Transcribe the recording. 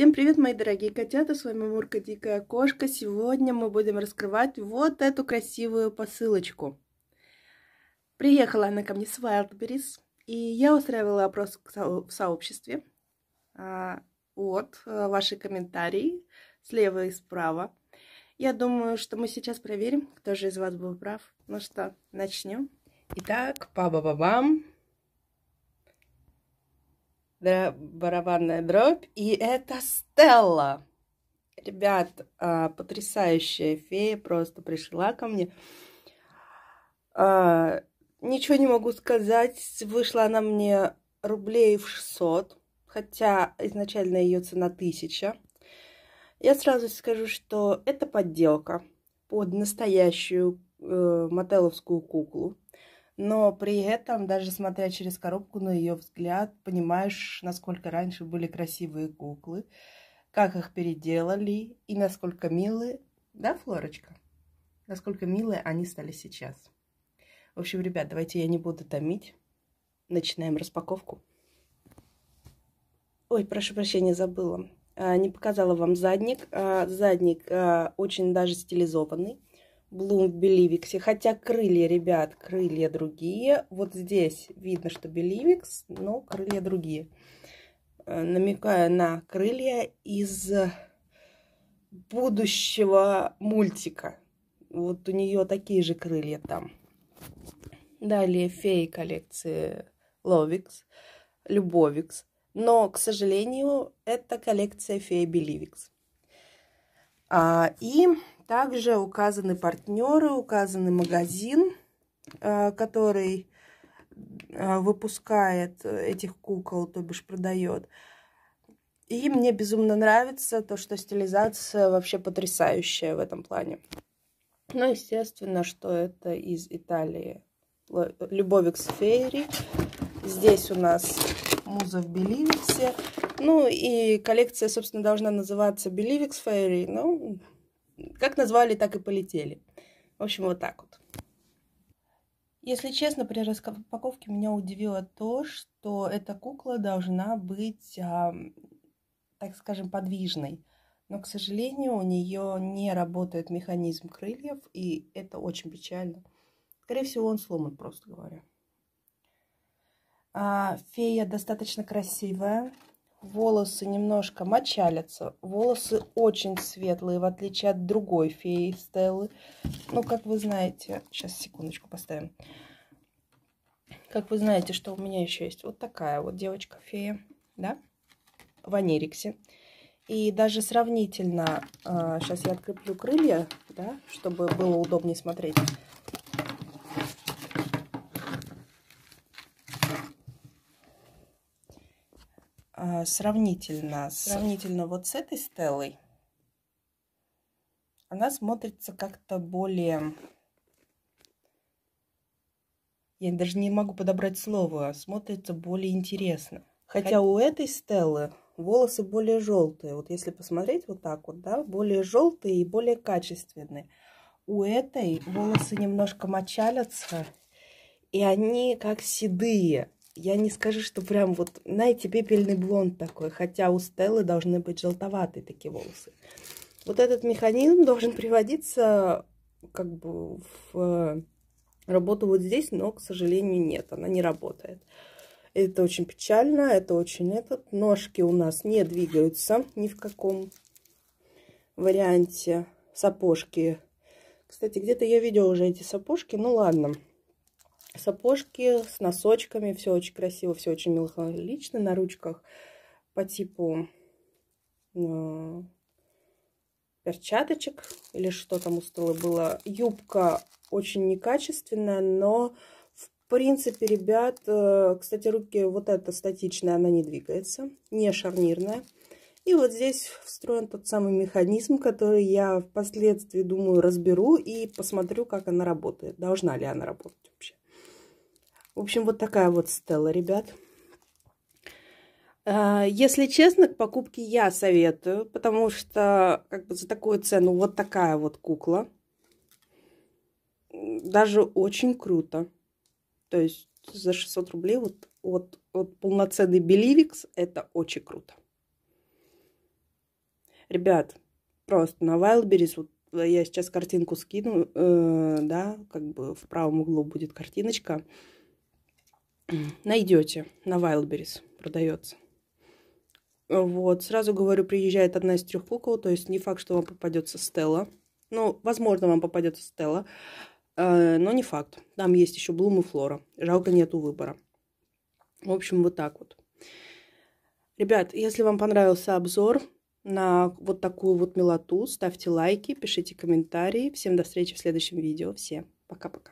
Всем привет, мои дорогие котята, с вами Мурка Дикая Кошка. Сегодня мы будем раскрывать вот эту красивую посылочку. Приехала она ко мне с Wildberries, и я устраивала опрос в сообществе. А, вот, э, ваши комментарии слева и справа. Я думаю, что мы сейчас проверим, кто же из вас был прав. Ну что, начнем. Итак, па-ба-ба-бам, барабанная дробь. И это Стелла. Ребят, а, потрясающая фея просто пришла ко мне. А, ничего не могу сказать. Вышла она мне рублей в 600, хотя изначально ее цена 1000. Я сразу скажу, что это подделка под настоящую э, мотеловскую куклу но при этом, даже смотря через коробку на ее взгляд, понимаешь, насколько раньше были красивые куклы, как их переделали и насколько милые, да, Флорочка? Насколько милые они стали сейчас. В общем, ребят, давайте я не буду томить. Начинаем распаковку. Ой, прошу прощения, забыла. А, не показала вам задник. А, задник а, очень даже стилизованный Bloom в Беливиксе. Хотя крылья, ребят, крылья другие. Вот здесь видно, что Беливикс, но крылья другие. Э, Намекая на крылья из будущего мультика. Вот у нее такие же крылья там. Далее феи коллекции Ловикс, Любовикс. Но, к сожалению, это коллекция феи Беливикс. А, и также указаны партнеры, указаны магазин, э, который э, выпускает этих кукол, то бишь продает. И мне безумно нравится то, что стилизация вообще потрясающая в этом плане. Ну, естественно, что это из Италии. Любовикс Фейри. Здесь у нас Муза в Беливиксе. Ну, и коллекция, собственно, должна называться Беливикс Фейри, но ну, как назвали, так и полетели. В общем, вот так вот. Если честно, при распаковке меня удивило то, что эта кукла должна быть, а, так скажем, подвижной. Но, к сожалению, у нее не работает механизм крыльев, и это очень печально. Скорее всего, он сломан, просто говоря. А, фея достаточно красивая волосы немножко мочалятся. Волосы очень светлые, в отличие от другой феи Стеллы. Ну, как вы знаете... Сейчас, секундочку, поставим. Как вы знаете, что у меня еще есть вот такая вот девочка-фея, да? В Анириксе. И даже сравнительно... сейчас а, я откреплю крылья, да, чтобы было удобнее смотреть. А, сравнительно, сравнительно вот с этой стелой, она смотрится как-то более... Я даже не могу подобрать слово, смотрится более интересно. Хотя Хот... у этой стелы волосы более желтые. Вот если посмотреть вот так вот, да, более желтые и более качественные. У этой волосы немножко мочалятся, и они как седые. Я не скажу, что прям вот, знаете, пепельный блонд такой, хотя у Стеллы должны быть желтоватые такие волосы. Вот этот механизм должен приводиться как бы в э, работу вот здесь, но, к сожалению, нет, она не работает. Это очень печально, это очень этот. Ножки у нас не двигаются ни в каком варианте. Сапожки. Кстати, где-то я видела уже эти сапожки, ну ладно. Ладно сапожки с носочками. Все очень красиво, все очень меланхолично на ручках по типу э, перчаточек или что там устроила было. Юбка очень некачественная, но в принципе, ребят, э, кстати, руки вот эта статичная, она не двигается, не шарнирная. И вот здесь встроен тот самый механизм, который я впоследствии, думаю, разберу и посмотрю, как она работает. Должна ли она работать вообще. В общем, вот такая вот стела, ребят. А, если честно, к покупке я советую, потому что как бы за такую цену вот такая вот кукла. Даже очень круто. То есть за 600 рублей вот, вот, вот полноценный Беливикс, это очень круто. Ребят, просто на Вайлберис вот я сейчас картинку скину, э, да, как бы в правом углу будет картиночка. найдете на Wildberries, продается. Вот, сразу говорю, приезжает одна из трех кукол, то есть не факт, что вам попадется Стелла. Ну, возможно, вам попадется Стелла, э, но не факт. Там есть еще Блум и Флора. Жалко, нету выбора. В общем, вот так вот. Ребят, если вам понравился обзор на вот такую вот милоту, ставьте лайки, пишите комментарии. Всем до встречи в следующем видео. Всем пока-пока.